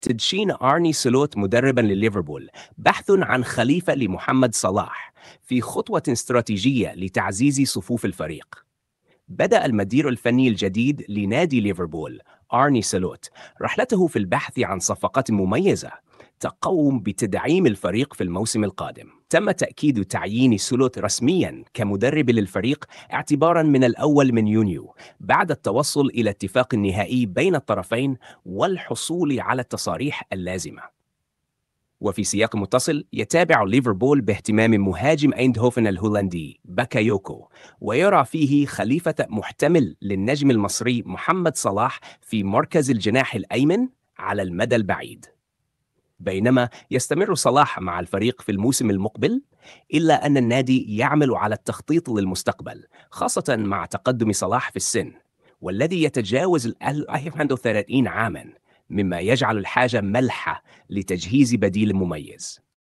تدشين أرني سلوت مدربا لليفربول بحث عن خليفة لمحمد صلاح في خطوة استراتيجية لتعزيز صفوف الفريق بدأ المدير الفني الجديد لنادي ليفربول أرني سلوت رحلته في البحث عن صفقات مميزة تقوم بتدعيم الفريق في الموسم القادم تم تأكيد تعيين سلوت رسميا كمدرب للفريق اعتبارا من الأول من يونيو بعد التوصل إلى اتفاق نهائي بين الطرفين والحصول على التصاريح اللازمة وفي سياق متصل يتابع ليفربول باهتمام مهاجم ايندهوفن الهولندي باكايوكو ويرى فيه خليفة محتمل للنجم المصري محمد صلاح في مركز الجناح الأيمن على المدى البعيد بينما يستمر صلاح مع الفريق في الموسم المقبل إلا أن النادي يعمل على التخطيط للمستقبل خاصة مع تقدم صلاح في السن والذي يتجاوز ال 31 عاما مما يجعل الحاجة ملحة لتجهيز بديل مميز